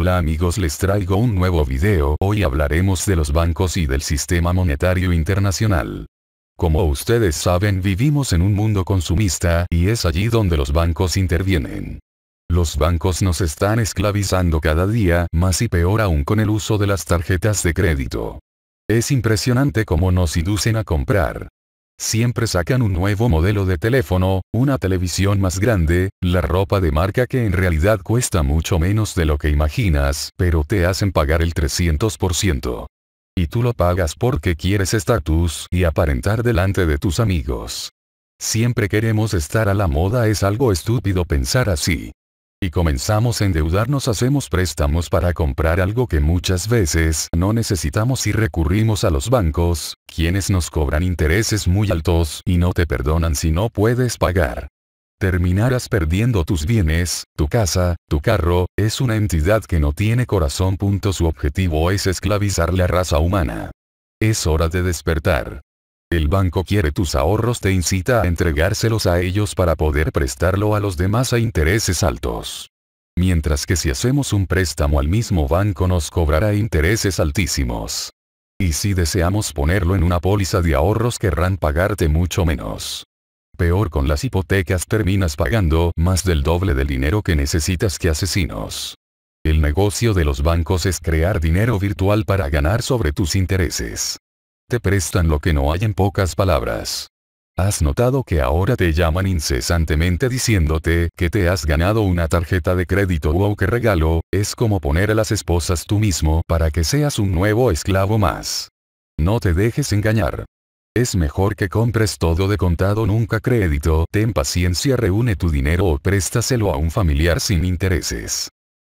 Hola amigos les traigo un nuevo video hoy hablaremos de los bancos y del sistema monetario internacional. Como ustedes saben vivimos en un mundo consumista y es allí donde los bancos intervienen. Los bancos nos están esclavizando cada día más y peor aún con el uso de las tarjetas de crédito. Es impresionante cómo nos inducen a comprar, Siempre sacan un nuevo modelo de teléfono, una televisión más grande, la ropa de marca que en realidad cuesta mucho menos de lo que imaginas, pero te hacen pagar el 300%. Y tú lo pagas porque quieres estatus y aparentar delante de tus amigos. Siempre queremos estar a la moda, es algo estúpido pensar así y comenzamos a endeudarnos hacemos préstamos para comprar algo que muchas veces no necesitamos y recurrimos a los bancos, quienes nos cobran intereses muy altos y no te perdonan si no puedes pagar terminarás perdiendo tus bienes, tu casa, tu carro, es una entidad que no tiene corazón. Su objetivo es esclavizar la raza humana. Es hora de despertar. El banco quiere tus ahorros te incita a entregárselos a ellos para poder prestarlo a los demás a intereses altos. Mientras que si hacemos un préstamo al mismo banco nos cobrará intereses altísimos. Y si deseamos ponerlo en una póliza de ahorros querrán pagarte mucho menos. Peor con las hipotecas terminas pagando más del doble del dinero que necesitas que asesinos. El negocio de los bancos es crear dinero virtual para ganar sobre tus intereses te prestan lo que no hay en pocas palabras. ¿Has notado que ahora te llaman incesantemente diciéndote que te has ganado una tarjeta de crédito o que regalo? Es como poner a las esposas tú mismo para que seas un nuevo esclavo más. No te dejes engañar. Es mejor que compres todo de contado nunca crédito, ten paciencia reúne tu dinero o préstaselo a un familiar sin intereses.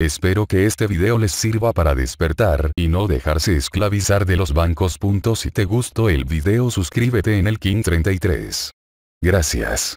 Espero que este video les sirva para despertar y no dejarse esclavizar de los bancos. Si te gustó el video suscríbete en el King 33. Gracias.